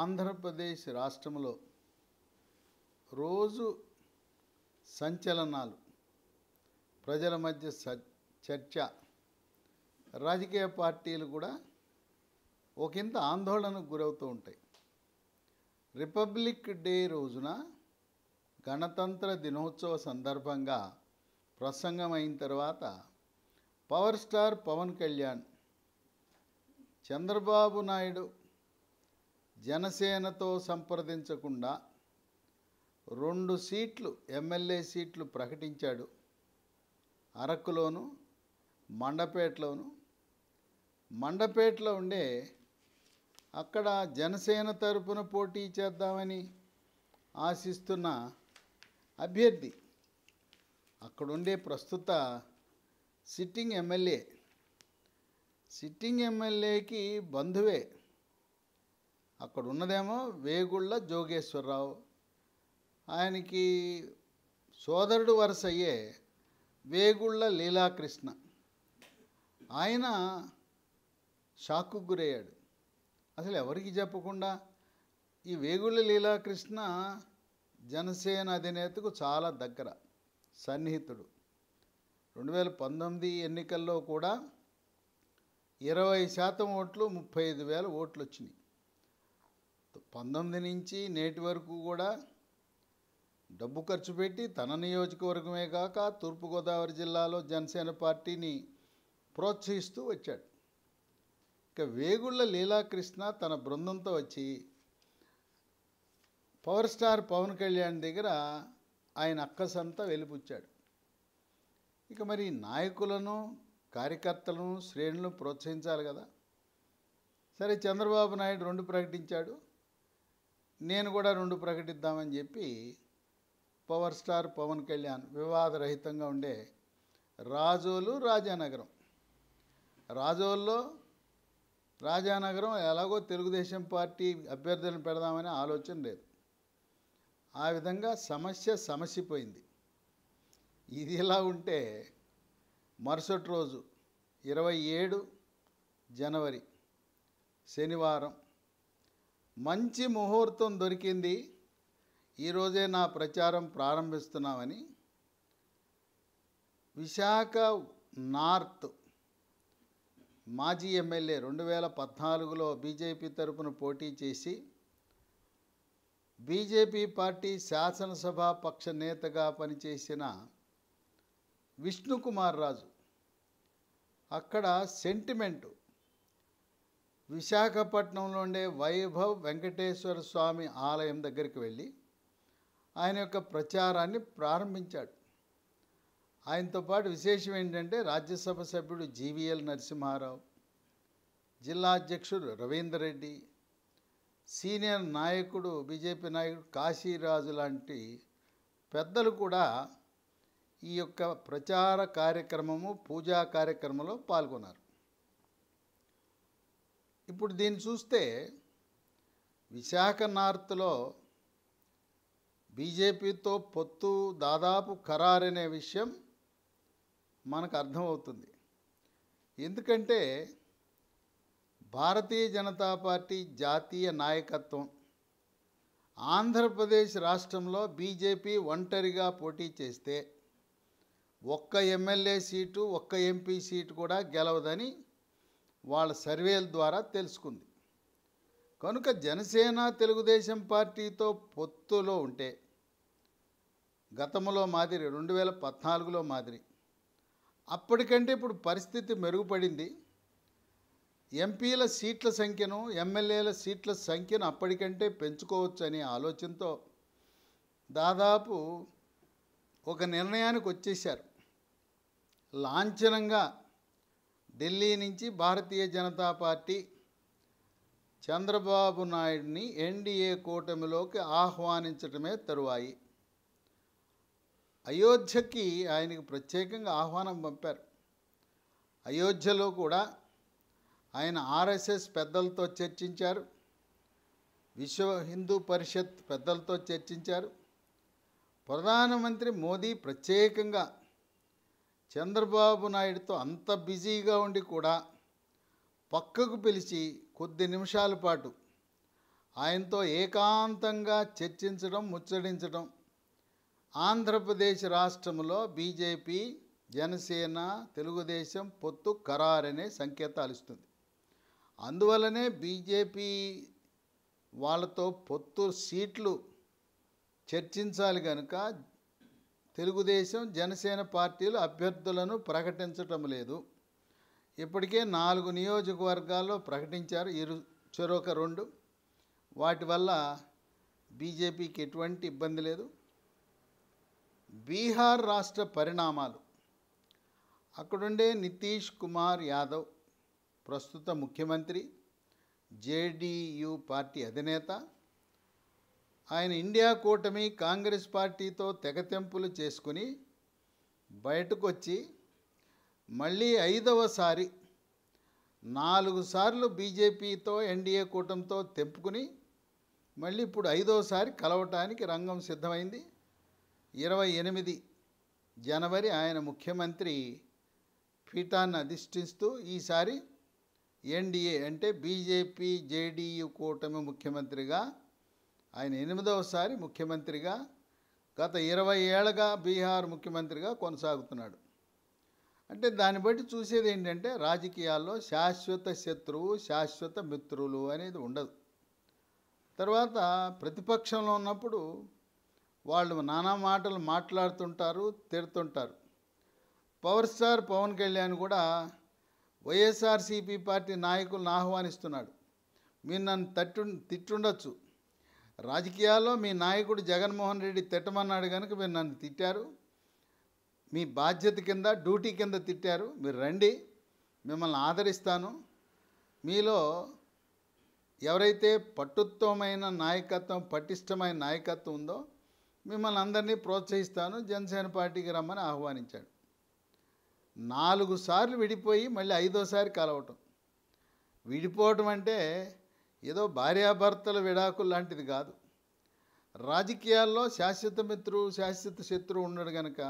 ఆంధ్రప్రదేశ్ రాష్ట్రంలో రోజు సంచలనాలు ప్రజల మధ్య చర్చ రాజకీయ పార్టీలు కూడా ఒకంత ఆందోళనకు గురవుతూ ఉంటాయి రిపబ్లిక్ డే రోజున గణతంత్ర దినోత్సవ సందర్భంగా ప్రసంగం అయిన తర్వాత పవర్ స్టార్ పవన్ కళ్యాణ్ చంద్రబాబు నాయుడు జనసేనతో సంప్రదించకుండా రెండు సీట్లు ఎమ్మెల్యే సీట్లు ప్రకటించాడు అరకులోను మండపేటలోను మండపేటలో ఉండే అక్కడ జనసేన తరపున పోటీ చేద్దామని ఆశిస్తున్న అభ్యర్థి అక్కడుండే ప్రస్తుత సిట్టింగ్ ఎమ్మెల్యే సిట్టింగ్ ఎమ్మెల్యేకి బంధువే అక్కడ ఉన్నదేమో వేగుళ్ళ జోగేశ్వరరావు ఆయనకి సోదరుడు వరుస అయ్యే వేగుళ్ళ లీలాకృష్ణ ఆయన షాక్కు గురయ్యాడు అసలు ఎవరికి చెప్పకుండా ఈ వేగుళ్ళ లీలాకృష్ణ జనసేన అధినేతకు చాలా దగ్గర సన్నిహితుడు రెండు వేల పంతొమ్మిది ఎన్నికల్లో కూడా ఇరవై శాతం ఓట్లు ముప్పై ఐదు వేల ఓట్లు వచ్చినాయి పంతొమ్మిది నుంచి నేటి వరకు కూడా డబ్బు ఖర్చు పెట్టి తన నియోజకవర్గమే కాక తూర్పుగోదావరి జిల్లాలో జనసేన పార్టీని ప్రోత్సహిస్తూ వచ్చాడు ఇక వేగుళ్ళ లీలాకృష్ణ తన బృందంతో వచ్చి పవర్ స్టార్ పవన్ కళ్యాణ్ దగ్గర ఆయన అక్కసంతా వెలిపుచ్చాడు ఇక మరి నాయకులను కార్యకర్తలను శ్రేణులను ప్రోత్సహించాలి కదా సరే చంద్రబాబు నాయుడు రెండు ప్రకటించాడు నేను కూడా రెండు ప్రకటిద్దామని చెప్పి పవర్ స్టార్ పవన్ కళ్యాణ్ వివాదరహితంగా ఉండే రాజోలు రాజానగరం రాజోల్లో రాజానగరం ఎలాగో తెలుగుదేశం పార్టీ అభ్యర్థులను పెడదామనే ఆలోచన లేదు ఆ విధంగా సమస్య సమసిపోయింది ఇది ఇలా ఉంటే మరుసటి రోజు ఇరవై ఏడు జనవరి శనివారం మంచి ముహూర్తం దొరికింది ఈరోజే నా ప్రచారం ప్రారంభిస్తున్నామని విశాఖ నార్త్ మాజీ ఎమ్మెల్యే రెండు వేల పద్నాలుగులో బీజేపీ తరపున పోటీ చేసి బీజేపీ పార్టీ శాసనసభ పక్ష నేతగా పనిచేసిన విష్ణుకుమార్ రాజు అక్కడ సెంటిమెంటు విశాఖపట్నంలో ఉండే వైభవ్ వెంకటేశ్వర స్వామి ఆలయం దగ్గరికి వెళ్ళి ఆయన యొక్క ప్రచారాన్ని ప్రారంభించాడు ఆయనతో పాటు విశేషం ఏంటంటే రాజ్యసభ సభ్యుడు జీవీఎల్ నరసింహారావు జిల్లా అధ్యక్షుడు రవీందర్ రెడ్డి సీనియర్ నాయకుడు బీజేపీ నాయకుడు కాశీరాజు లాంటి పెద్దలు కూడా ఈ యొక్క ప్రచార కార్యక్రమము పూజా కార్యక్రమంలో పాల్గొన్నారు ఇప్పుడు దీన్ని చూస్తే విశాఖ నార్త్లో బీజేపీతో పొత్తు దాదాపు ఖరారనే విషయం మనకు అర్థమవుతుంది ఎందుకంటే భారతీయ జనతా పార్టీ జాతీయ నాయకత్వం ఆంధ్రప్రదేశ్ రాష్ట్రంలో బీజేపీ ఒంటరిగా పోటీ చేస్తే ఒక్క ఎమ్మెల్యే సీటు ఒక్క ఎంపీ సీటు కూడా గెలవదని వాళ్ళ సర్వేల ద్వారా తెలుసుకుంది కనుక జనసేన తెలుగుదేశం పార్టీతో పొత్తులో ఉంటే గతంలో మాదిరి రెండు వేల పద్నాలుగులో మాదిరి అప్పటికంటే ఇప్పుడు పరిస్థితి మెరుగుపడింది ఎంపీల సీట్ల సంఖ్యను ఎమ్మెల్యేల సీట్ల సంఖ్యను అప్పటికంటే పెంచుకోవచ్చు అనే ఆలోచనతో దాదాపు ఒక నిర్ణయానికి వచ్చేశారు లాంఛనంగా ఢిల్లీ నుంచి భారతీయ జనతా పార్టీ చంద్రబాబు నాయుడిని ఎన్డీఏ కూటమిలోకి ఆహ్వానించటమే తరువాయి అయోధ్యకి ఆయనకు ప్రత్యేకంగా ఆహ్వానం పంపారు అయోధ్యలో కూడా ఆయన ఆర్ఎస్ఎస్ పెద్దలతో చర్చించారు విశ్వ హిందూ పరిషత్ పెద్దలతో చర్చించారు ప్రధానమంత్రి మోదీ ప్రత్యేకంగా చంద్రబాబు నాయుడుతో అంత బిజీగా ఉండి కూడా పక్కకు పిలిచి కొద్ది నిమిషాల పాటు ఆయనతో ఏకాంతంగా చర్చించడం ముచ్చడించడం ఆంధ్రప్రదేశ్ రాష్ట్రంలో బీజేపీ జనసేన తెలుగుదేశం పొత్తు ఖరారనే సంకేతాలు ఇస్తుంది అందువల్లనే బీజేపీ వాళ్ళతో పొత్తు సీట్లు చర్చించాలి కనుక తెలుగుదేశం జనసేన పార్టీలు అభ్యర్థులను ప్రకటించటం లేదు ఇప్పటికే నాలుగు నియోజకవర్గాల్లో ప్రకటించారు ఇరు చొరొక రెండు వాటి వల్ల బీజేపీకి ఎటువంటి ఇబ్బంది లేదు బీహార్ రాష్ట్ర పరిణామాలు అక్కడుండే నితీష్ కుమార్ యాదవ్ ప్రస్తుత ముఖ్యమంత్రి జేడీయూ పార్టీ అధినేత ఆయన ఇండియా కూటమి కాంగ్రెస్ పార్టీతో తెగతెంపులు చేసుకుని బయటకు వచ్చి మళ్ళీ ఐదవసారి నాలుగు సార్లు బీజేపీతో ఎన్డీఏ కూటమితో తెంపుకుని మళ్ళీ ఇప్పుడు ఐదవసారి కలవటానికి రంగం సిద్ధమైంది ఇరవై ఎనిమిది జనవరి ఆయన ముఖ్యమంత్రి పీఠాన్ని అధిష్ఠిస్తూ ఈసారి ఎన్డీఏ అంటే బీజేపీ జేడీయూ కూటమి ముఖ్యమంత్రిగా ఆయన ఎనిమిదవసారి ముఖ్యమంత్రిగా గత ఇరవై ఏళ్ళగా బీహార్ ముఖ్యమంత్రిగా కొనసాగుతున్నాడు అంటే దాన్ని బట్టి చూసేది ఏంటంటే రాజకీయాల్లో శాశ్వత శత్రువు శాశ్వత మిత్రులు అనేది ఉండదు తర్వాత ప్రతిపక్షంలో ఉన్నప్పుడు వాళ్ళు నానా మాటలు మాట్లాడుతుంటారు తిడుతుంటారు పవర్ స్టార్ పవన్ కళ్యాణ్ కూడా వైఎస్ఆర్సీపీ పార్టీ నాయకులను ఆహ్వానిస్తున్నాడు మీరు నన్ను తట్టు తిట్టుండొచ్చు రాజకీయాల్లో మీ నాయకుడు జగన్మోహన్ రెడ్డి తిట్టమన్నాడు కనుక మీరు నన్ను తిట్టారు మీ బాధ్యత కింద డ్యూటీ కింద తిట్టారు మీరు రండి మిమ్మల్ని ఆదరిస్తాను మీలో ఎవరైతే పట్టుత్వమైన నాయకత్వం పటిష్టమైన నాయకత్వం ఉందో మిమ్మల్ని అందరినీ ప్రోత్సహిస్తాను జనసేన పార్టీకి రమ్మని ఆహ్వానించాడు నాలుగు సార్లు విడిపోయి మళ్ళీ ఐదోసారి కలవటం విడిపోవటం అంటే ఏదో భార్యాభర్తల విడాకులు లాంటిది కాదు రాజకీయాల్లో శాశ్వత మిత్రుడు శాశ్వత శత్రువు ఉన్నాడు కనుక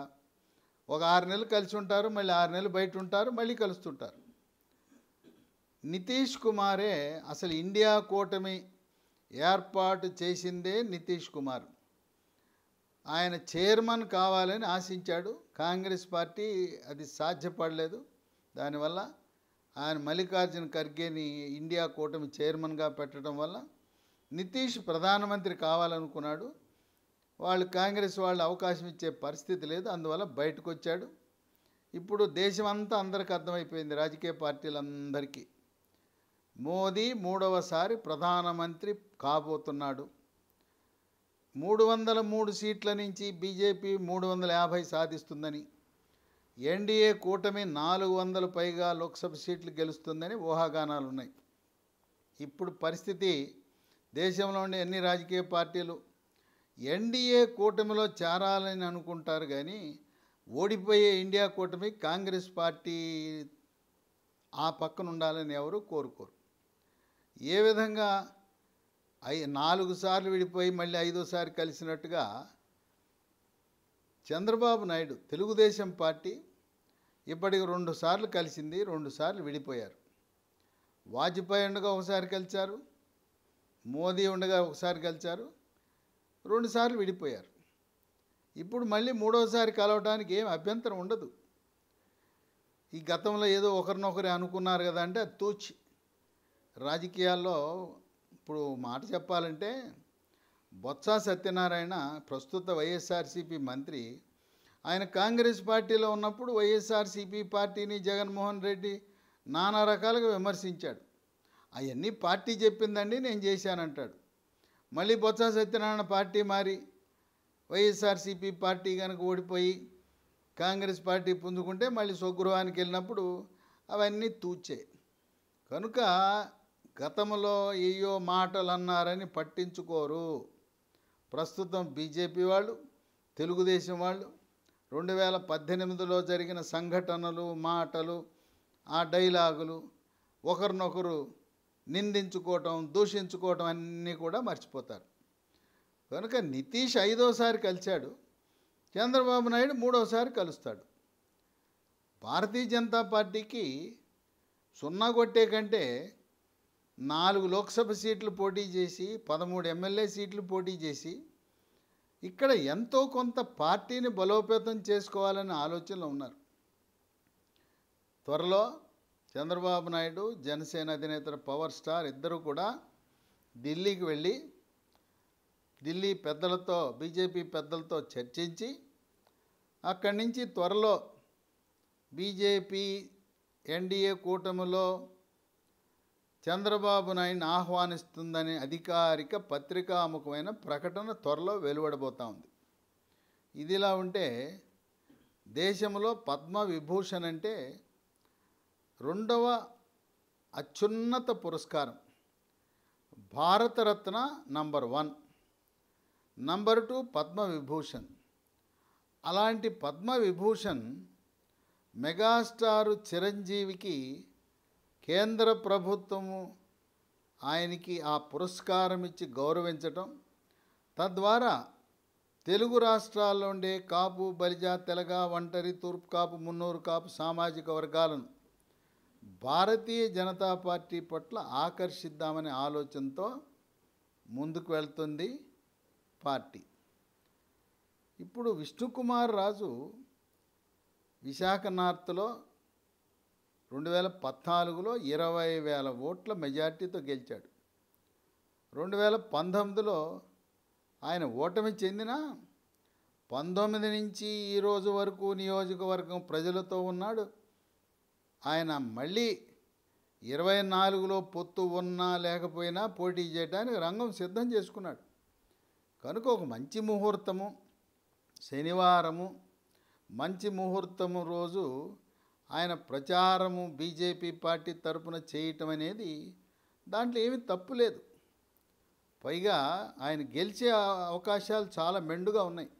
ఒక ఆరు నెలలు కలిసి ఉంటారు మళ్ళీ ఆరు నెలలు బయట ఉంటారు మళ్ళీ కలుస్తుంటారు నితీష్ కుమారే అసలు ఇండియా కూటమి ఏర్పాటు చేసిందే నితీష్ కుమార్ ఆయన చైర్మన్ కావాలని ఆశించాడు కాంగ్రెస్ పార్టీ అది సాధ్యపడలేదు దానివల్ల ఆయన మల్లికార్జున ఖర్గేని ఇండియా కూటమి చైర్మన్గా పెట్టడం వల్ల నితీష్ ప్రధానమంత్రి కావాలనుకున్నాడు వాళ్ళు కాంగ్రెస్ వాళ్ళు అవకాశం ఇచ్చే పరిస్థితి లేదు అందువల్ల బయటకు వచ్చాడు ఇప్పుడు దేశమంతా అందరికీ అర్థమైపోయింది రాజకీయ పార్టీలందరికీ మోదీ మూడవసారి ప్రధానమంత్రి కాబోతున్నాడు మూడు వందల మూడు సీట్ల నుంచి బీజేపీ మూడు వందల యాభై సాధిస్తుందని ఎన్డీఏ కూటమి నాలుగు వందల పైగా లోక్సభ సీట్లు గెలుస్తుందని ఊహాగానాలు ఉన్నాయి ఇప్పుడు పరిస్థితి దేశంలోని అన్ని రాజకీయ పార్టీలు ఎన్డీఏ కూటమిలో చేరాలని అనుకుంటారు కానీ ఓడిపోయే ఇండియా కూటమి కాంగ్రెస్ పార్టీ ఆ పక్కన ఉండాలని ఎవరు కోరుకోరు ఏ విధంగా ఐ నాలుగు సార్లు విడిపోయి మళ్ళీ ఐదోసారి కలిసినట్టుగా చంద్రబాబు నాయుడు తెలుగుదేశం పార్టీ ఇప్పటికి రెండు సార్లు కలిసింది రెండుసార్లు విడిపోయారు వాజ్పేయి ఉండగా ఒకసారి కలిచారు మోదీ ఉండగా ఒకసారి కలిచారు రెండుసార్లు విడిపోయారు ఇప్పుడు మళ్ళీ మూడోసారి కలవడానికి ఏం అభ్యంతరం ఉండదు ఈ గతంలో ఏదో ఒకరినొకరే అనుకున్నారు కదా అంటే అది తూచి రాజకీయాల్లో ఇప్పుడు మాట చెప్పాలంటే బొత్స సత్యనారాయణ ప్రస్తుత వైఎస్ఆర్సీపీ మంత్రి ఆయన కాంగ్రెస్ పార్టీలో ఉన్నప్పుడు వైఎస్ఆర్సీపీ పార్టీని జగన్మోహన్ రెడ్డి నానా రకాలుగా విమర్శించాడు అవన్నీ పార్టీ చెప్పిందండి నేను చేశానంటాడు మళ్ళీ బొత్స సత్యనారాయణ పార్టీ మారి వైఎస్ఆర్సీపీ పార్టీ కనుక ఓడిపోయి కాంగ్రెస్ పార్టీ పుంజుకుంటే మళ్ళీ స్వగృహానికి వెళ్ళినప్పుడు అవన్నీ తూచే కనుక గతంలో ఏయో మాటలు అన్నారని పట్టించుకోరు ప్రస్తుతం బీజేపీ వాళ్ళు తెలుగుదేశం వాళ్ళు రెండు వేల పద్దెనిమిదిలో జరిగిన సంఘటనలు మాటలు ఆ డైలాగులు ఒకరినొకరు నిందించుకోవటం దూషించుకోవటం అన్నీ కూడా మర్చిపోతారు కనుక నితీష్ ఐదోసారి కలిశాడు చంద్రబాబు నాయుడు మూడోసారి కలుస్తాడు భారతీయ జనతా పార్టీకి సున్నా కొట్టే కంటే నాలుగు లోక్సభ సీట్లు పోటీ చేసి పదమూడు ఎమ్మెల్యే సీట్లు పోటీ చేసి ఇక్కడ ఎంతో కొంత పార్టీని బలోపేతం చేసుకోవాలనే ఆలోచనలో ఉన్నారు త్వరలో చంద్రబాబు నాయుడు జనసేన అధినేత పవర్ స్టార్ ఇద్దరు కూడా ఢిల్లీకి వెళ్ళి ఢిల్లీ పెద్దలతో బీజేపీ పెద్దలతో చర్చించి అక్కడి నుంచి త్వరలో బీజేపీ ఎన్డీఏ కూటమిలో చంద్రబాబు నాయుడిని ఆహ్వానిస్తుందనే అధికారిక పత్రికాముఖమైన ప్రకటన త్వరలో వెలువడబోతా ఉంది ఇదిలా ఉంటే దేశంలో పద్మ విభూషణ్ అంటే రెండవ అత్యున్నత పురస్కారం Bharat Ratna number one number two Padma Vibhushan అలాంటి పద్మ విభూషణ్ మెగాస్టారు చిరంజీవికి కేంద్ర ప్రభుత్వము ఆయనకి ఆ పురస్కారం ఇచ్చి గౌరవించటం తద్వారా తెలుగు రాష్ట్రాల్లో ఉండే కాపు బలిజ తెలగ ఒంటరి తూర్పు కాపు మున్నూరు కాపు సామాజిక వర్గాలను భారతీయ జనతా పార్టీ పట్ల ఆకర్షిద్దామనే ఆలోచనతో ముందుకు వెళ్తుంది పార్టీ ఇప్పుడు విష్ణుకుమార్ రాజు విశాఖ నార్త్లో రెండు వేల పద్నాలుగులో ఇరవై వేల ఓట్ల మెజార్టీతో గెలిచాడు రెండు వేల పంతొమ్మిదిలో ఆయన ఓటమి చెందిన పంతొమ్మిది నుంచి ఈరోజు వరకు నియోజకవర్గం ప్రజలతో ఉన్నాడు ఆయన మళ్ళీ ఇరవై నాలుగులో పొత్తు ఉన్నా లేకపోయినా పోటీ చేయడానికి రంగం సిద్ధం చేసుకున్నాడు కనుక ఒక మంచి ముహూర్తము శనివారము మంచి ముహూర్తము రోజు ఆయన ప్రచారము బీజేపీ పార్టీ తరపున చేయటం అనేది దాంట్లో ఏమీ తప్పు లేదు పైగా ఆయన గెలిచే అవకాశాలు చాలా మెండుగా ఉన్నాయి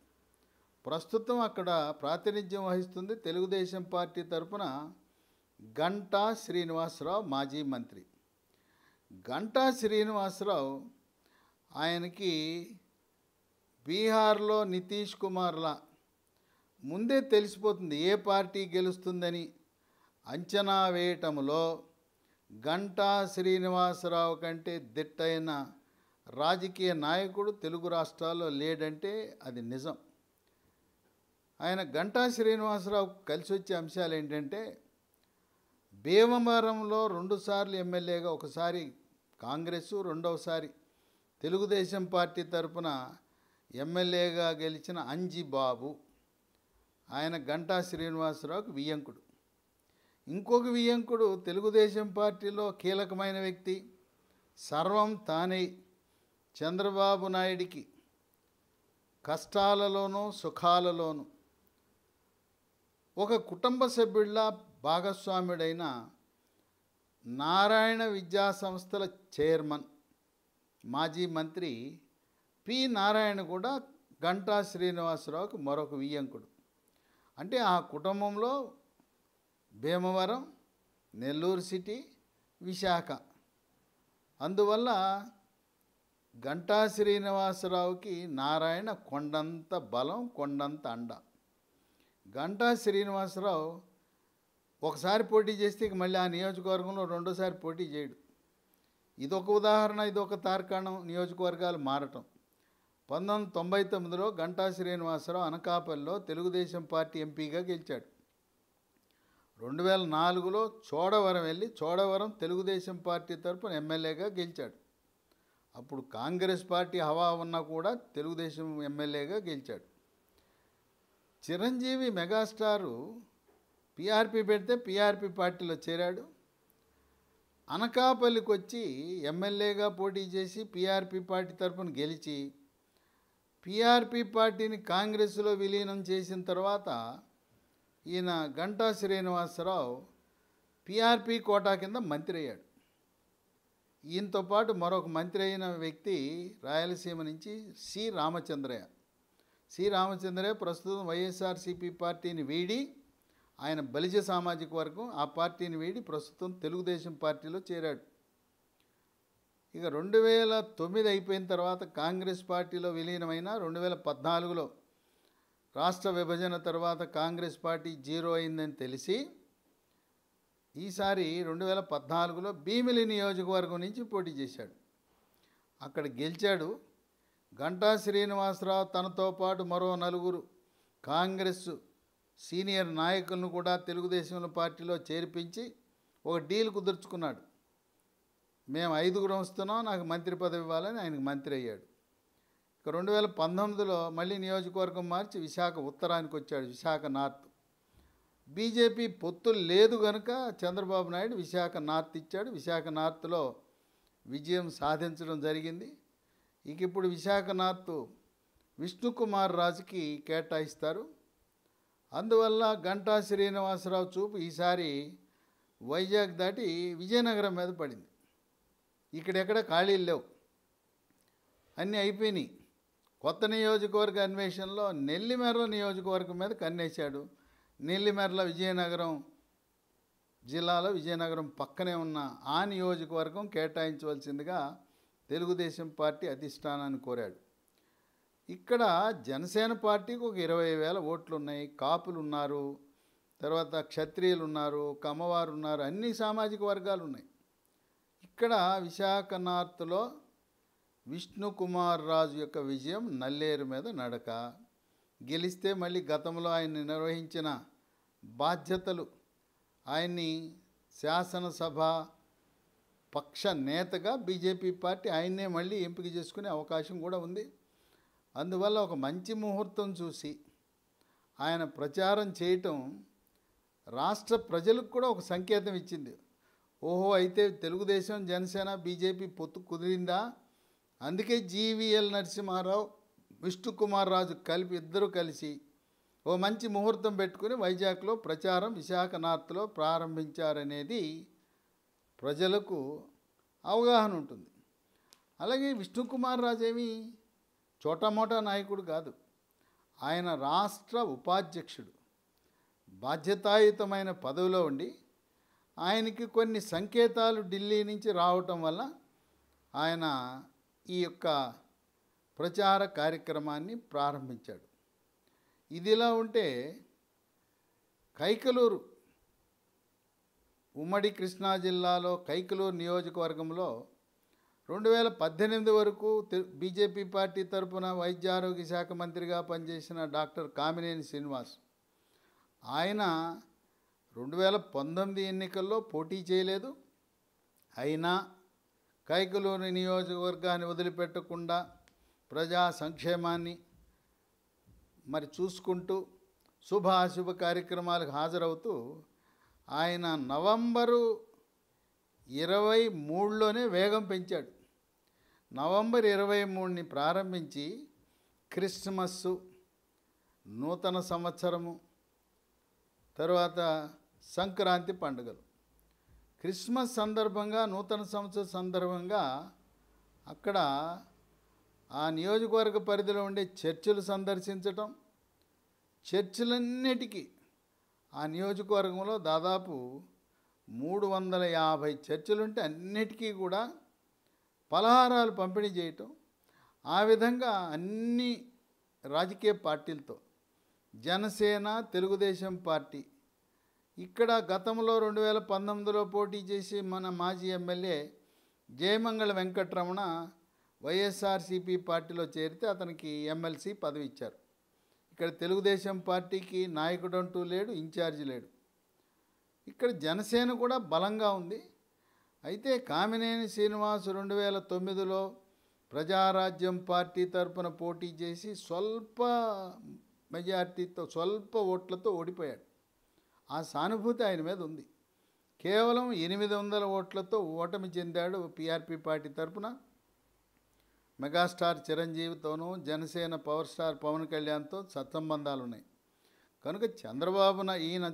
ప్రస్తుతం అక్కడ ప్రాతినిధ్యం వహిస్తుంది తెలుగుదేశం పార్టీ తరపున గంటా శ్రీనివాసరావు మాజీ మంత్రి గంటా శ్రీనివాసరావు ఆయనకి బీహార్లో నితీష్ కుమార్ల ముందే తెలిసిపోతుంది ఏ పార్టీ గెలుస్తుందని అంచనా వేయటంలో గంటా శ్రీనివాసరావు కంటే దిట్టైన రాజకీయ నాయకుడు తెలుగు రాష్ట్రాల్లో లేడంటే అది నిజం ఆయన గంటా శ్రీనివాసరావు కలిసి వచ్చే అంశాలు ఏంటంటే భీమవరంలో రెండుసార్లు ఎమ్మెల్యేగా ఒకసారి కాంగ్రెస్ రెండవసారి తెలుగుదేశం పార్టీ తరపున ఎమ్మెల్యేగా గెలిచిన అంజి బాబు ఆయన గంటా శ్రీనివాసరావుకి వియ్యంకుడు ఇంకొక వియంకుడు తెలుగుదేశం పార్టీలో కీలకమైన వ్యక్తి సర్వం తానే చంద్రబాబు నాయుడికి కష్టాలలోనూ సుఖాలలోనూ ఒక కుటుంబ సభ్యుళ్ళ భాగస్వాముడైన నారాయణ విద్యా సంస్థల చైర్మన్ మాజీ మంత్రి పి నారాయణ కూడా గంటా శ్రీనివాసరావుకి మరొక వియ్యంకుడు అంటే ఆ కుటుంబంలో భీమవరం నెల్లూరు సిటీ విశాఖ అందువల్ల గంటా శ్రీనివాసరావుకి నారాయణ కొండంత బలం కొండంత అండ గంటా శ్రీనివాసరావు ఒకసారి పోటీ చేస్తే మళ్ళీ ఆ నియోజకవర్గంలో రెండోసారి పోటీ చేయడు ఇదొక ఉదాహరణ ఇదొక తార్కాణం నియోజకవర్గాలు మారటం పంతొమ్మిది తొంభై తొమ్మిదిలో గంటా శ్రీనివాసరావు అనకాపల్లిలో తెలుగుదేశం పార్టీ ఎంపీగా గెలిచాడు రెండు వేల నాలుగులో చోడవరం వెళ్ళి చోడవరం తెలుగుదేశం పార్టీ తరఫున ఎమ్మెల్యేగా గెలిచాడు అప్పుడు కాంగ్రెస్ పార్టీ హవా ఉన్నా కూడా తెలుగుదేశం ఎమ్మెల్యేగా గెలిచాడు చిరంజీవి మెగాస్టారు పిఆర్పి పెడితే పిఆర్పి పార్టీలో చేరాడు అనకాపల్లికి వచ్చి ఎమ్మెల్యేగా పోటీ చేసి పిఆర్పి పార్టీ తరఫున గెలిచి పిఆర్పి పార్టీని కాంగ్రెస్లో విలీనం చేసిన తర్వాత ఈయన గంటా శ్రీనివాసరావు పిఆర్పి కోటా కింద మంత్రి అయ్యాడు ఈయనతో పాటు మరొక మంత్రి అయిన వ్యక్తి రాయలసీమ నుంచి సి రామచంద్రయ్య సి రామచంద్రయ్య ప్రస్తుతం వైఎస్ఆర్సీపీ పార్టీని వీడి ఆయన బలిజ సామాజిక వర్గం ఆ పార్టీని వీడి ప్రస్తుతం తెలుగుదేశం పార్టీలో చేరాడు ఇక రెండు వేల తొమ్మిది అయిపోయిన తర్వాత కాంగ్రెస్ పార్టీలో విలీనమైన రెండు వేల పద్నాలుగులో రాష్ట్ర విభజన తర్వాత కాంగ్రెస్ పార్టీ జీరో అయిందని తెలిసి ఈసారి రెండు వేల పద్నాలుగులో భీమిలి నియోజకవర్గం నుంచి పోటీ చేశాడు అక్కడ గెలిచాడు గంటా శ్రీనివాసరావు తనతో పాటు మరో నలుగురు కాంగ్రెస్ సీనియర్ నాయకులను కూడా తెలుగుదేశం పార్టీలో చేర్పించి ఒక డీల్ కుదుర్చుకున్నాడు మేము ఐదుగురం వస్తున్నాం నాకు మంత్రి పదవి ఇవ్వాలని ఆయనకు మంత్రి అయ్యాడు ఇక రెండు వేల పంతొమ్మిదిలో మళ్ళీ నియోజకవర్గం మార్చి విశాఖ ఉత్తరానికి వచ్చాడు విశాఖ నార్త్ బీజేపీ పొత్తు లేదు గనుక చంద్రబాబు నాయుడు విశాఖ నార్త్ ఇచ్చాడు విశాఖ నార్త్లో విజయం సాధించడం జరిగింది ఇక ఇప్పుడు విశాఖ నార్త్ విష్ణుకుమార్ రాజుకి కేటాయిస్తారు అందువల్ల గంటా శ్రీనివాసరావు చూపు ఈసారి వైజాగ్ దాటి విజయనగరం మీద పడింది ఇక్కడెక్కడ ఖాళీలు లేవు అన్నీ అయిపోయినాయి కొత్త నియోజకవర్గ అన్వేషణలో నెల్లిమెర్ల నియోజకవర్గం మీద కన్నేశాడు నెల్లిమెర్ల విజయనగరం జిల్లాలో విజయనగరం పక్కనే ఉన్న ఆ నియోజకవర్గం కేటాయించవలసిందిగా తెలుగుదేశం పార్టీ అధిష్టానాన్ని కోరాడు ఇక్కడ జనసేన పార్టీకి ఒక ఇరవై వేల ఓట్లు ఉన్నాయి కాపులు ఉన్నారు తర్వాత క్షత్రియులు ఉన్నారు కమ్మవారు ఉన్నారు అన్ని సామాజిక వర్గాలు ఉన్నాయి ఇక్కడ విశాఖ నార్త్లో విష్ణుకుమార్ రాజు యొక్క విజయం నల్లేరు మీద నడక గెలిస్తే మళ్ళీ గతంలో ఆయన నిర్వహించిన బాధ్యతలు ఆయన్ని శాసనసభ పక్ష నేతగా బీజేపీ పార్టీ ఆయన్నే మళ్ళీ ఎంపిక చేసుకునే అవకాశం కూడా ఉంది అందువల్ల ఒక మంచి ముహూర్తం చూసి ఆయన ప్రచారం చేయటం రాష్ట్ర ప్రజలకు కూడా ఒక సంకేతం ఇచ్చింది ఓహో అయితే తెలుగుదేశం జనసేన బీజేపీ పొత్తు కుదిరిందా అందుకే జీవీఎల్ నరసింహారావు విష్ణుకుమార్ రాజు కలిపి ఇద్దరు కలిసి ఓ మంచి ముహూర్తం పెట్టుకుని వైజాగ్లో ప్రచారం విశాఖ నార్త్లో ప్రారంభించారనేది ప్రజలకు అవగాహన ఉంటుంది అలాగే విష్ణుకుమార్ రాజు ఏమి చోటమోటా నాయకుడు కాదు ఆయన రాష్ట్ర ఉపాధ్యక్షుడు బాధ్యతాయుతమైన పదవిలో ఉండి ఆయనకి కొన్ని సంకేతాలు ఢిల్లీ నుంచి రావటం వల్ల ఆయన ఈ యొక్క ప్రచార కార్యక్రమాన్ని ప్రారంభించాడు ఇదిలా ఉంటే కైకలూరు ఉమ్మడి కృష్ణా జిల్లాలో కైకలూరు నియోజకవర్గంలో రెండు వేల పద్దెనిమిది వరకు బీజేపీ పార్టీ తరఫున వైద్య ఆరోగ్య శాఖ మంత్రిగా పనిచేసిన డాక్టర్ కామినేని శ్రీనివాస్ ఆయన రెండు వేల పంతొమ్మిది ఎన్నికల్లో పోటీ చేయలేదు అయినా కైకలోని నియోజకవర్గాన్ని వదిలిపెట్టకుండా ప్రజా సంక్షేమాన్ని మరి చూసుకుంటూ శుభ అశుభ కార్యక్రమాలకు హాజరవుతూ ఆయన నవంబరు ఇరవై మూడులోనే వేగం పెంచాడు నవంబర్ ఇరవై మూడుని ప్రారంభించి క్రిస్మస్సు నూతన సంవత్సరము తర్వాత సంక్రాంతి పండుగలు క్రిస్మస్ సందర్భంగా నూతన సంవత్సర సందర్భంగా అక్కడ ఆ నియోజకవర్గ పరిధిలో ఉండే చర్చిలు సందర్శించటం చర్చిలన్నిటికీ ఆ నియోజకవర్గంలో దాదాపు మూడు వందల యాభై చర్చిలుంటే అన్నిటికీ కూడా పలహారాలు పంపిణీ చేయటం ఆ విధంగా అన్ని రాజకీయ పార్టీలతో జనసేన తెలుగుదేశం పార్టీ ఇక్కడ గతంలో రెండు వేల పంతొమ్మిదిలో పోటీ చేసి మన మాజీ ఎమ్మెల్యే జయమంగళ వెంకట్రమణ వైఎస్ఆర్సిపి పార్టీలో చేరితే అతనికి ఎమ్మెల్సీ పదవి ఇచ్చారు ఇక్కడ తెలుగుదేశం పార్టీకి నాయకుడు అంటూ లేడు ఇన్ఛార్జ్ లేడు ఇక్కడ జనసేన కూడా బలంగా ఉంది అయితే కామినేని శ్రీనివాస్ రెండు వేల తొమ్మిదిలో ప్రజారాజ్యం పార్టీ తరపున పోటీ చేసి స్వల్ప మెజార్టీతో స్వల్ప ఓట్లతో ఓడిపోయాడు ఆ సానుభూతి ఆయన మీద ఉంది కేవలం ఎనిమిది వందల ఓట్లతో ఓటమి చెందాడు పిఆర్పి పార్టీ తరపున మెగాస్టార్ చిరంజీవితోనూ జనసేన పవర్ స్టార్ పవన్ కళ్యాణ్తో సత్సంబంధాలు ఉన్నాయి కనుక చంద్రబాబున ఈయన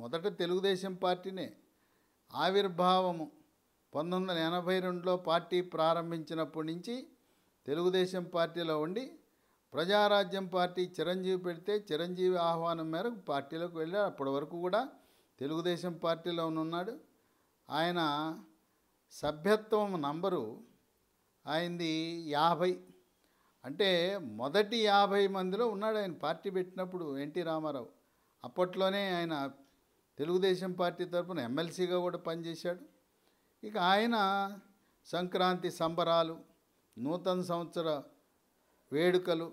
మొదట తెలుగుదేశం పార్టీనే ఆవిర్భావము పంతొమ్మిది వందల ఎనభై రెండులో పార్టీ ప్రారంభించినప్పటి నుంచి తెలుగుదేశం పార్టీలో ఉండి ప్రజారాజ్యం పార్టీ చిరంజీవి పెడితే చిరంజీవి ఆహ్వానం మేరకు పార్టీలోకి వెళ్ళాడు అప్పటి వరకు కూడా తెలుగుదేశం పార్టీలో ఉన్నాడు ఆయన సభ్యత్వం నంబరు ఆయనది యాభై అంటే మొదటి యాభై మందిలో ఉన్నాడు ఆయన పార్టీ పెట్టినప్పుడు ఎన్టీ రామారావు అప్పట్లోనే ఆయన తెలుగుదేశం పార్టీ తరఫున ఎమ్మెల్సీగా కూడా పనిచేశాడు ఇక ఆయన సంక్రాంతి సంబరాలు నూతన సంవత్సర వేడుకలు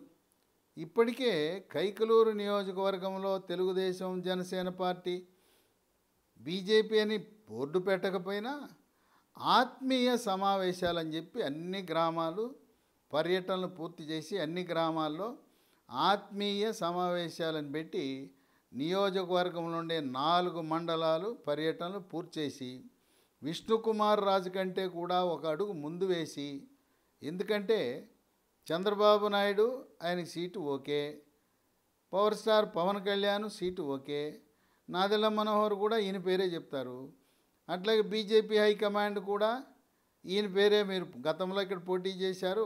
ఇప్పటికే కైకలూరు నియోజకవర్గంలో తెలుగుదేశం జనసేన పార్టీ బీజేపీ అని బోర్డు పెట్టకపోయినా ఆత్మీయ సమావేశాలని చెప్పి అన్ని గ్రామాలు పర్యటనలు పూర్తి చేసి అన్ని గ్రామాల్లో ఆత్మీయ సమావేశాలను పెట్టి నియోజకవర్గంలో ఉండే నాలుగు మండలాలు పర్యటనలు పూర్తి చేసి విష్ణుకుమార్ రాజు కంటే కూడా ఒక అడుగు ముందు వేసి ఎందుకంటే చంద్రబాబు నాయుడు ఆయనకి seat okay power star Pawan Kalyan seat okay Nadendla Manohar కూడా ఈయన పేరే చెప్తారు అట్లాగే బీజేపీ హైకమాండ్ కూడా ఈయన పేరే మీరు గతంలో ఇక్కడ పోటీ చేశారు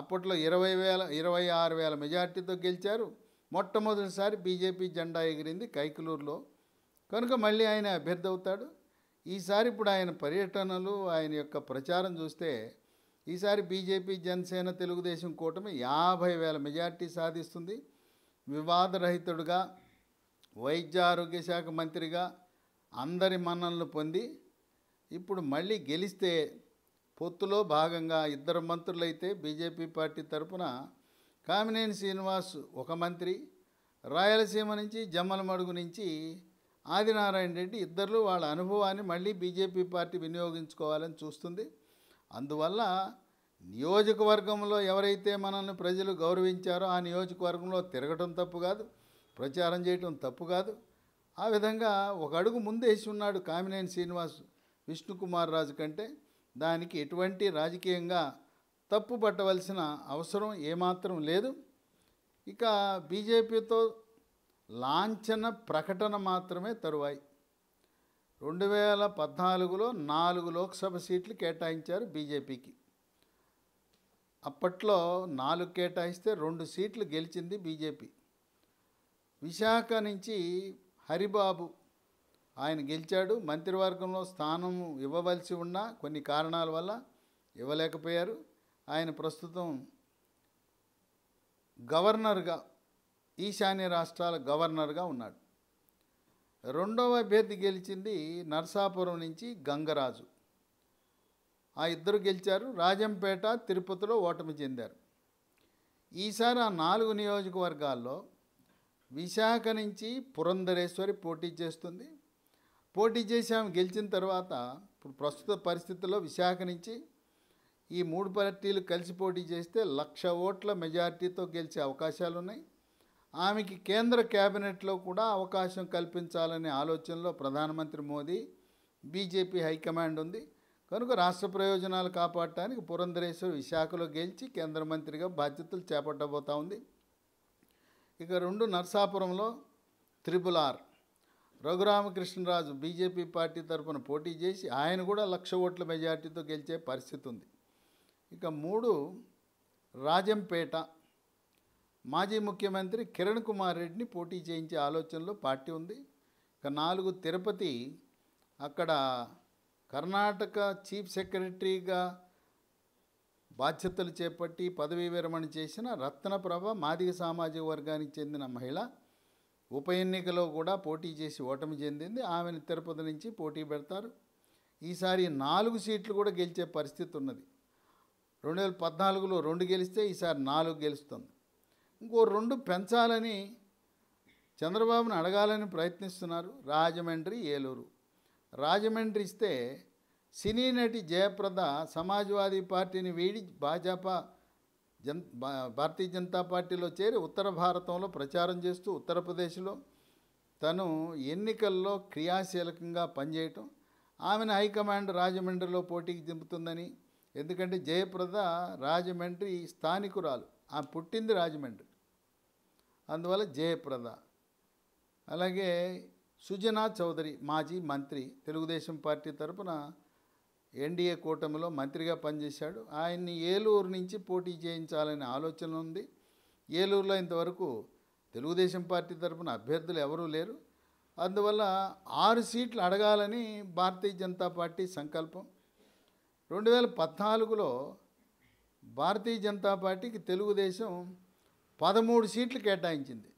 అప్పట్లో ఇరవై వేల ఇరవై ఆరు వేల మెజార్టీతో గెలిచారు మొట్టమొదటిసారి బీజేపీ జెండా ఎగిరింది కైకలూరులో కనుక మళ్ళీ ఆయన అభ్యర్థి అవుతాడు ఈసారి ఇప్పుడు ఆయన పర్యటనలు ఆయన యొక్క ప్రచారం చూస్తే ఈసారి బీజేపీ జనసేన తెలుగుదేశం కూటమి యాభై వేల మెజార్టీ సాధిస్తుంది వివాదరహితుడుగా వైద్య ఆరోగ్య శాఖ మంత్రిగా అందరి మన్ననలు పొంది ఇప్పుడు మళ్ళీ గెలిస్తే పొత్తులో భాగంగా ఇద్దరు మంత్రులైతే బీజేపీ పార్టీ తరపున కామినేని శ్రీనివాస్ ఒక మంత్రి రాయలసీమ నుంచి జమ్మలమడుగు నుంచి ఆదినారాయణ రెడ్డి ఇద్దరు వాళ్ళ అనుభవాన్ని మళ్ళీ బీజేపీ పార్టీ వినియోగించుకోవాలని చూస్తుంది అందువల్ల నియోజకవర్గంలో ఎవరైతే మనల్ని ప్రజలు గౌరవించారో ఆ నియోజకవర్గంలో తిరగటం తప్పు కాదు ప్రచారం చేయటం తప్పు కాదు ఆ విధంగా ఒక అడుగు ముందేసి ఉన్నాడు కామినేని శ్రీనివాస్ విష్ణుకుమార్ రాజు కంటే దానికి ఎటువంటి రాజకీయంగా తప్పు పట్టవలసిన అవసరం ఏమాత్రం లేదు ఇక బీజేపీతో లాంఛన ప్రకటన మాత్రమే తరువాయి రెండు వేల పద్నాలుగులో నాలుగు లోక్సభ సీట్లు కేటాయించారు బీజేపీకి అప్పట్లో నాలుగు కేటాయిస్తే రెండు సీట్లు గెలిచింది బీజేపీ విశాఖ నుంచి హరిబాబు ఆయన గెలిచాడు మంత్రివర్గంలో స్థానం ఇవ్వవలసి ఉన్న కొన్ని కారణాల వల్ల ఇవ్వలేకపోయారు ఆయన ప్రస్తుతం గవర్నర్గా ఈశాన్య రాష్ట్రాల గవర్నర్గా ఉన్నాడు రెండవ అభ్యర్థి గెలిచింది నర్సాపురం నుంచి గంగరాజు ఆ ఇద్దరు గెలిచారు రాజంపేట తిరుపతిలో ఓటమి చెందారు ఈసారి ఆ నాలుగు నియోజకవర్గాల్లో విశాఖ నుంచి పురంధరేశ్వరి పోటీ చేస్తుంది పోటీ చేసి ఆమె గెలిచిన తర్వాత ఇప్పుడు ప్రస్తుత పరిస్థితుల్లో విశాఖ నుంచి ఈ మూడు పార్టీలు కలిసి పోటీ చేస్తే లక్ష ఓట్ల మెజార్టీతో గెలిచే అవకాశాలు ఉన్నాయి ఆమెకి కేంద్ర కేబినెట్లో కూడా అవకాశం కల్పించాలనే ఆలోచనలో ప్రధానమంత్రి మోదీ బీజేపీ హైకమాండ్ ఉంది కనుక రాష్ట్ర ప్రయోజనాలు కాపాడటానికి పురంధరేశ్వర్ విశాఖలో గెలిచి కేంద్ర మంత్రిగా బాధ్యతలు చేపట్టబోతూ ఉంది ఇక రెండు నర్సాపురంలో triple R Raghuramakrishnaraju BJP party తరఫున పోటీ చేసి ఆయన కూడా లక్ష ఓట్ల మెజార్టీతో గెలిచే పరిస్థితి ఉంది ఇక మూడు రాజంపేట మాజీ ముఖ్యమంత్రి కిరణ్ కుమార్ రెడ్డిని పోటీ చేయించే ఆలోచనలో పార్టీ ఉంది ఇక నాలుగు తిరుపతి అక్కడ కర్ణాటక చీఫ్ సెక్రటరీగా బాధ్యతలు చేపట్టి పదవీ విరమణ చేసిన రత్నప్రభ మాదిగ సామాజిక వర్గానికి చెందిన మహిళ ఉప ఎన్నికలో కూడా పోటీ చేసి ఓటమి చెందింది ఆమెను తిరుపతి నుంచి పోటీ పెడతారు ఈసారి నాలుగు సీట్లు కూడా గెలిచే పరిస్థితి ఉన్నది రెండు వేల పద్నాలుగులో రెండు గెలిస్తే ఈసారి నాలుగు గెలుస్తుంది ఇంకో రెండు పెంచాలని చంద్రబాబును అడగాలని ప్రయత్నిస్తున్నారు రాజమండ్రి ఏలూరు రాజమండ్రి ఇస్తే సినీ నటి జయప్రద సమాజ్వాదీ పార్టీని వీడి భాజపా జన్ భారతీయ జనతా పార్టీలో చేరి ఉత్తర భారతంలో ప్రచారం చేస్తూ ఉత్తరప్రదేశ్లో తను ఎన్నికల్లో క్రియాశీలకంగా పనిచేయటం ఆమెను హైకమాండ్ రాజమండ్రిలో పోటీకి దింపుతుందని ఎందుకంటే జయప్రద రాజమండ్రి స్థానికురాలు ఆమె పుట్టింది రాజమండ్రి అందువల్ల జయప్రద అలాగే సుజనా చౌదరి మాజీ మంత్రి తెలుగుదేశం పార్టీ తరపున ఎన్డీఏ కూటమిలో మంత్రిగా పనిచేశాడు ఆయన్ని ఏలూరు నుంచి పోటీ చేయించాలనే ఆలోచన ఉంది ఏలూరులో ఇంతవరకు తెలుగుదేశం పార్టీ తరపున అభ్యర్థులు ఎవరూ లేరు అందువల్ల ఆరు సీట్లు అడగాలని భారతీయ జనతా పార్టీ సంకల్పం రెండు వేల పద్నాలుగులో భారతీయ జనతా పార్టీకి తెలుగుదేశం పదమూడు సీట్లు కేటాయించింది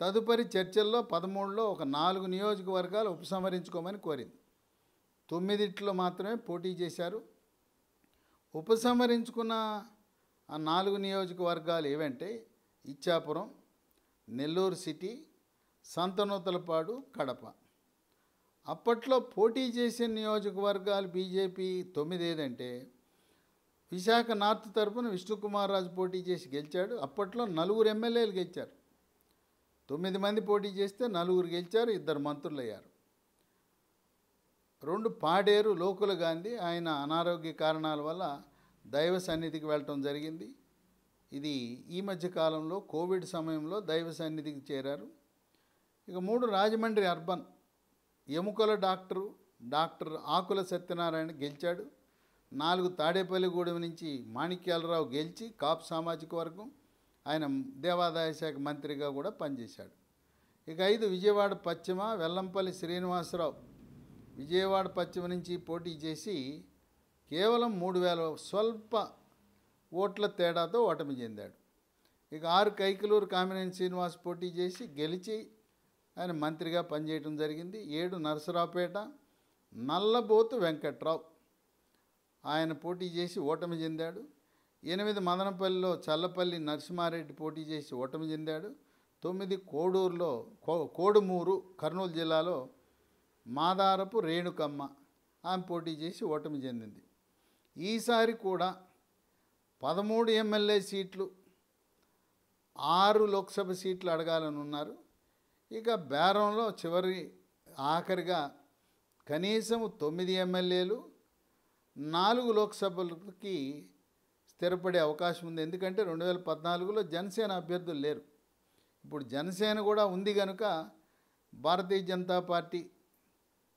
తదుపరి చర్చల్లో పదమూడులో ఒక నాలుగు నియోజకవర్గాలు ఉపసంహరించుకోమని కోరింది తొమ్మిదిట్లో మాత్రమే పోటీ చేశారు ఉపసంహరించుకున్న ఆ నాలుగు నియోజకవర్గాలు ఏవంటే ఇచ్చాపురం నెల్లూరు సిటీ సంతనూతలపాడు కడప అప్పట్లో పోటీ చేసే నియోజకవర్గాలు బీజేపీ తొమ్మిది ఏదంటే విశాఖ నార్త్ తరపున విష్ణుకుమార్ రాజు పోటీ చేసి గెలిచాడు అప్పట్లో నలుగురు ఎమ్మెల్యేలు గెలిచారు తొమ్మిది మంది పోటీ చేస్తే నలుగురు గెలిచారు ఇద్దరు మంత్రులు అయ్యారు రెండు పాడేరు లోకుల గాంధీ ఆయన అనారోగ్య కారణాల వల్ల దైవ సన్నిధికి వెళ్ళటం జరిగింది ఇది ఈ మధ్య కాలంలో కోవిడ్ సమయంలో దైవ సన్నిధికి చేరారు ఇక మూడు రాజమండ్రి అర్బన్ ఎముకల డాక్టరు డాక్టర్ ఆకుల సత్యనారాయణ గెలిచాడు నాలుగు తాడేపల్లిగూడెం నుంచి మాణిక్యాలరావు గెలిచి కాపు సామాజిక వర్గం ఆయన దేవాదాయ శాఖ మంత్రిగా కూడా పనిచేశాడు ఇక ఐదు విజయవాడ పశ్చిమ వెల్లంపల్లి శ్రీనివాసరావు విజయవాడ పశ్చిమ నుంచి పోటీ చేసి కేవలం మూడు వేల స్వల్ప ఓట్ల తేడాతో ఓటమి చెందాడు ఇక ఆరు కైకలూరు కామినేని శ్రీనివాస్ పోటీ చేసి గెలిచి ఆయన మంత్రిగా పనిచేయడం జరిగింది ఏడు నరసరావుపేట నల్లబోతు వెంకట్రావు ఆయన పోటీ చేసి ఓటమి చెందాడు ఎనిమిది మదనపల్లిలో చల్లపల్లి నరసింహారెడ్డి పోటీ చేసి ఓటమి చెందాడు తొమ్మిది కోడూరులో కోడుమూరు కర్నూలు జిల్లాలో మాదారపు రేణుకమ్మ ఆమె పోటీ చేసి ఓటమి చెందింది ఈసారి కూడా పదమూడు ఎమ్మెల్యే సీట్లు ఆరు లోక్సభ సీట్లు అడగాలని ఉన్నారు ఇక బేరంలో చివరి ఆఖరిగా కనీసం తొమ్మిది ఎమ్మెల్యేలు నాలుగు లోక్సభలకి స్థిరపడే అవకాశం ఉంది ఎందుకంటే రెండు వేల పద్నాలుగులో జనసేన అభ్యర్థులు లేరు ఇప్పుడు జనసేన కూడా ఉంది కనుక భారతీయ జనతా పార్టీ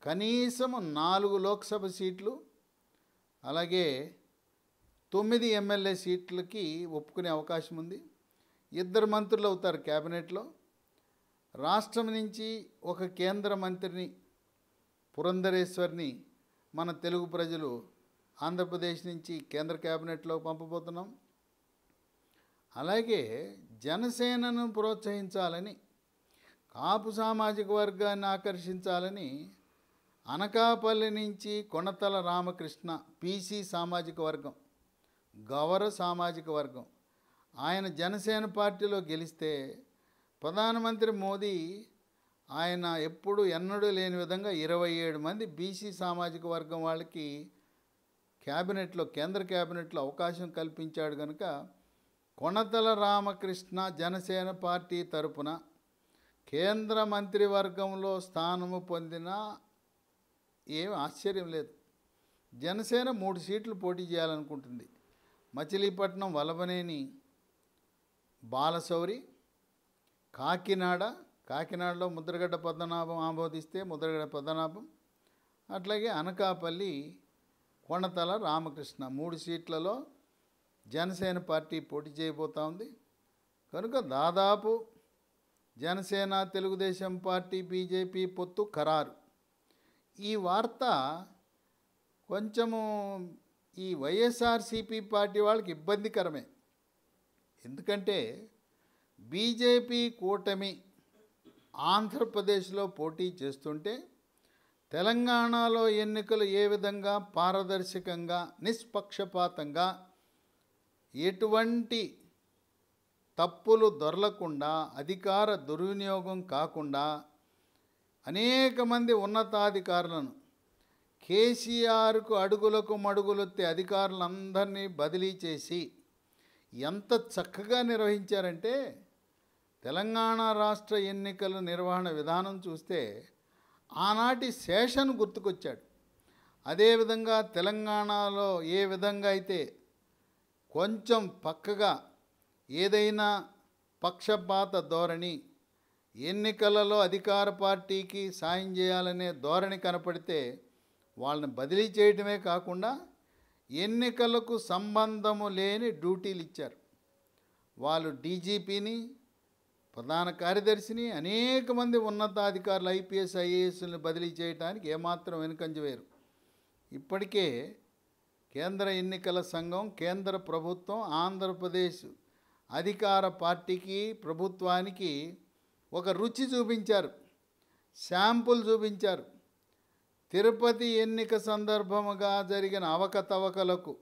కనీసం నాలుగు లోక్సభ సీట్లు అలాగే తొమ్మిది ఎమ్మెల్యే సీట్లకి ఒప్పుకునే అవకాశం ఉంది ఇద్దరు మంత్రులు అవుతారు క్యాబినెట్లో రాష్ట్రం నుంచి ఒక కేంద్ర మంత్రిని పురంధరేశ్వర్ని మన తెలుగు ప్రజలు ఆంధ్రప్రదేశ్ నుంచి కేంద్ర క్యాబినెట్లో పంపబోతున్నాం అలాగే జనసేనను ప్రోత్సహించాలని కాపు సామాజిక వర్గాన్ని ఆకర్షించాలని అనకాపల్లి నుంచి కొణతల రామకృష్ణ పీసీ సామాజిక వర్గం గౌర సామాజిక వర్గం ఆయన జనసేన పార్టీలో గెలిస్తే ప్రధానమంత్రి మోదీ ఆయన ఎప్పుడు ఎన్నడూ లేని విధంగా ఇరవై ఏడు మంది బీసీ సామాజిక వర్గం వాళ్ళకి క్యాబినెట్లో కేంద్ర క్యాబినెట్లో అవకాశం కల్పించాడు కనుక కొనతల రామకృష్ణ జనసేన పార్టీ తరపున కేంద్ర మంత్రివర్గంలో స్థానము పొందిన ఏం ఆశ్చర్యం లేదు జనసేన మూడు సీట్లు పోటీ చేయాలనుకుంటుంది మచిలీపట్నం వలబనేని బాలశౌరి కాకినాడ కాకినాడలో ముద్రగడ్డ పద్మనాభం ఆమోదిస్తే ముద్రగడ్డ పద్మనాభం అట్లాగే అనకాపల్లి కొండతల రామకృష్ణ మూడు సీట్లలో జనసేన పార్టీ పోటీ చేయబోతూ ఉంది కనుక దాదాపు జనసేన తెలుగుదేశం పార్టీ బీజేపీ పొత్తు ఖరారు ఈ వార్త కొంచెము ఈ వైఎస్ఆర్సీపీ పార్టీ వాళ్ళకి ఇబ్బందికరమే ఎందుకంటే బీజేపీ కూటమి ఆంధ్రప్రదేశ్లో పోటీ చేస్తుంటే తెలంగాణలో ఎన్నికలు ఏ విధంగా పారదర్శకంగా నిష్పక్షపాతంగా ఎటువంటి తప్పులు దొరలకుండా అధికార దుర్వినియోగం కాకుండా అనేక మంది ఉన్నతాధికారులను కేసీఆర్కు అడుగులకు మడుగులొత్తే అధికారులందరినీ బదిలీ చేసి ఎంత చక్కగా నిర్వహించారంటే తెలంగాణ రాష్ట్ర ఎన్నికల నిర్వహణ విధానం చూస్తే ఆనాటి శేషన్ గుర్తుకొచ్చాడు అదేవిధంగా తెలంగాణలో ఏ విధంగా అయితే కొంచెం పక్కగా ఏదైనా పక్షపాత ధోరణి ఎన్నికలలో అధికార పార్టీకి సాయం చేయాలనే ధోరణి కనపడితే వాళ్ళని బదిలీ చేయటమే కాకుండా ఎన్నికలకు సంబంధము లేని డ్యూటీలు ఇచ్చారు వాళ్ళు డీజీపీని ప్రధాన కార్యదర్శిని అనేక మంది ఉన్నతాధికారులు ఐపీఎస్ ఐఏఎస్ని బదిలీ చేయడానికి ఏమాత్రం వెనుకంజవేరు ఇప్పటికే కేంద్ర ఎన్నికల సంఘం కేంద్ర ప్రభుత్వం ఆంధ్రప్రదేశ్ అధికార పార్టీకి ప్రభుత్వానికి ఒక రుచి చూపించారు శాంపుల్ చూపించారు తిరుపతి ఎన్నిక సందర్భముగా జరిగిన అవకతవకలకు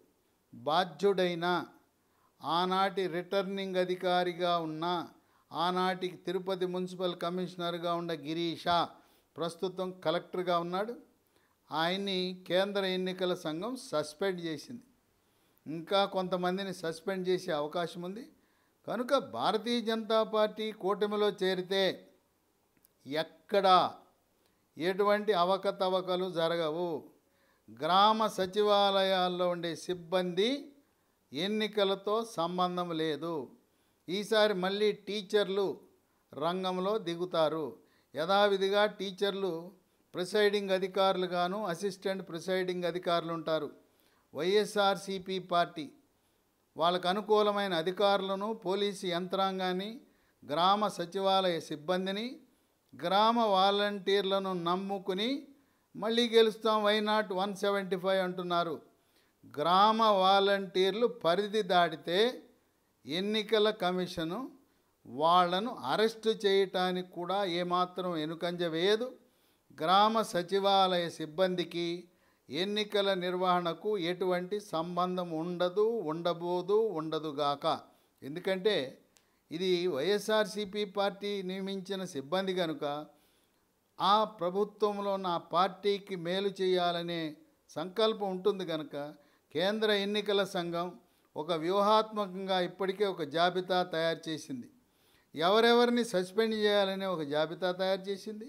బాధ్యుడైన ఆనాటి రిటర్నింగ్ అధికారిగా ఉన్న ఆనాటికి తిరుపతి మున్సిపల్ కమిషనర్గా ఉన్న గిరీష ప్రస్తుతం కలెక్టర్గా ఉన్నాడు ఆయన్ని కేంద్ర ఎన్నికల సంఘం సస్పెండ్ చేసింది ఇంకా కొంతమందిని సస్పెండ్ చేసే అవకాశం ఉంది కనుక భారతీయ జనతా పార్టీ కూటమిలో చేరితే ఎక్కడ ఎటువంటి అవకతవకలు జరగవు గ్రామ సచివాలయాల్లో ఉండే సిబ్బంది ఎన్నికలతో సంబంధం లేదు ఈసారి మళ్ళీ టీచర్లు రంగంలో దిగుతారు యథావిధిగా టీచర్లు ప్రిసైడింగ్ అధికారులుగాను అసిస్టెంట్ ప్రిసైడింగ్ అధికారులు ఉంటారు వైఎస్ఆర్సిపి పార్టీ వాళ్ళకు అనుకూలమైన అధికారులను పోలీసు యంత్రాంగాన్ని గ్రామ సచివాలయ సిబ్బందిని గ్రామ వాలంటీర్లను నమ్ముకుని మళ్ళీ గెలుస్తాం why not one seventy five అంటున్నారు గ్రామ వాలంటీర్లు పరిధి దాటితే ఎన్నికల కమిషను వాళ్లను అరెస్టు చేయటానికి కూడా ఏమాత్రం వెనుకంజ వేయదు గ్రామ సచివాలయ సిబ్బందికి ఎన్నికల నిర్వహణకు ఎటువంటి సంబంధం ఉండదు ఉండబోదు ఉండదుగాక ఎందుకంటే ఇది వైఎస్ఆర్సీపీ పార్టీ నియమించిన సిబ్బంది కనుక ఆ ప్రభుత్వంలో నా పార్టీకి మేలు చేయాలనే సంకల్పం ఉంటుంది కనుక కేంద్ర ఎన్నికల సంఘం ఒక వ్యూహాత్మకంగా ఇప్పటికే ఒక జాబితా తయారు చేసింది ఎవరెవరిని సస్పెండ్ చేయాలనే ఒక జాబితా తయారు చేసింది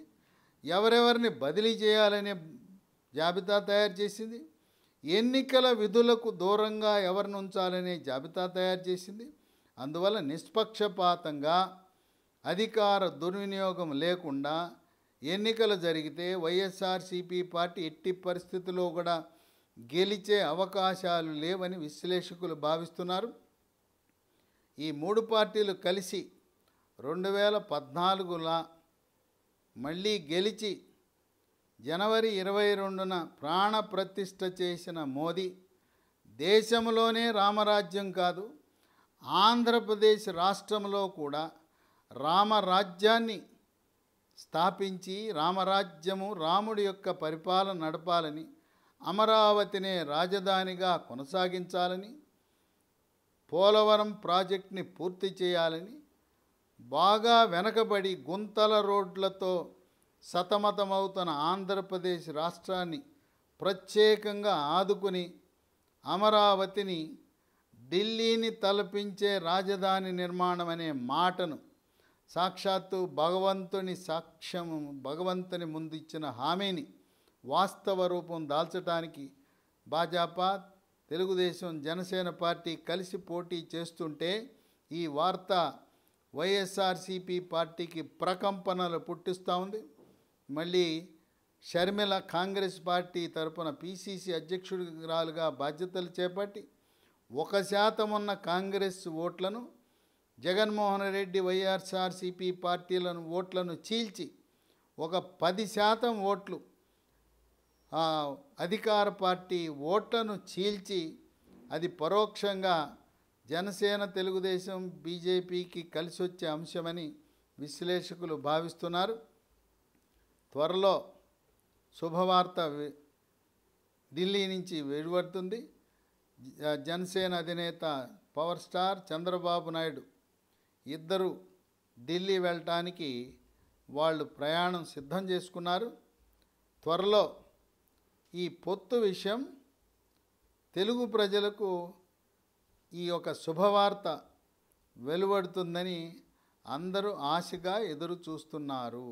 ఎవరెవరిని బదిలీ చేయాలనే జాబితా తయారు చేసింది ఎన్నికల విధులకు దూరంగా ఎవరిని ఉంచాలనే జాబితా తయారు చేసింది అందువల్ల నిష్పక్షపాతంగా అధికార దుర్వినియోగం లేకుండా ఎన్నికలు జరిగితే వైఎస్ఆర్సీపీ పార్టీ ఎట్టి పరిస్థితుల్లో కూడా గెలిచే అవకాశాలు లేవని విశ్లేషకులు భావిస్తున్నారు ఈ మూడు పార్టీలు కలిసి రెండు వేల పద్నాలుగులా మళ్ళీ గెలిచి జనవరి ఇరవై రెండున ప్రాణ ప్రతిష్ఠ చేసిన మోదీ దేశంలోనే రామరాజ్యం కాదు ఆంధ్రప్రదేశ్ రాష్ట్రంలో కూడా రామరాజ్యాన్ని స్థాపించి రామరాజ్యము రాముడి యొక్క పరిపాలన నడపాలని అమరావతినే రాజధానిగా కొనసాగించాలని పోలవరం ప్రాజెక్టుని పూర్తి చేయాలని బాగా వెనకబడి గుంతల రోడ్లతో సతమతమవుతున్న ఆంధ్రప్రదేశ్ రాష్ట్రాన్ని ప్రత్యేకంగా ఆదుకుని అమరావతిని ఢిల్లీని తలపించే రాజధాని నిర్మాణం అనే మాటను సాక్షాత్తు భగవంతుని సాక్ష్యం భగవంతుని ముందు ఇచ్చిన హామీని వాస్తవ రూపం దాల్చడానికి భాజపా తెలుగుదేశం జనసేన పార్టీ కలిసి పోటీ చేస్తుంటే ఈ వార్త వైఎస్ఆర్సీపీ పార్టీకి ప్రకంపనలు పుట్టిస్తూ ఉంది మళ్ళీ షర్మిల కాంగ్రెస్ పార్టీ తరపున పీసీసీ అధ్యక్షురాలుగా బాధ్యతలు చేపట్టి ఒక శాతం ఉన్న కాంగ్రెస్ ఓట్లను జగన్మోహన్ రెడ్డి వైఎస్ఆర్సీపీ పార్టీలను ఓట్లను చీల్చి ఒక పది శాతం ఓట్లు అధికార పార్టీ ఓట్లను చీల్చి అది పరోక్షంగా జనసేన తెలుగుదేశం బీజేపీకి కలిసి వచ్చే అంశమని విశ్లేషకులు భావిస్తున్నారు త్వరలో శుభవార్త ఢిల్లీ నుంచి వెలువడుతుంది జనసేన అధినేత పవర్ స్టార్ చంద్రబాబు నాయుడు ఇద్దరు ఢిల్లీ వెళ్ళటానికి వాళ్ళు ప్రయాణం సిద్ధం చేసుకున్నారు త్వరలో ఈ పొత్తు విషయం తెలుగు ప్రజలకు ఈ ఒక శుభవార్త వెలువడుతుందని అందరూ ఆశగా ఎదురు చూస్తున్నారు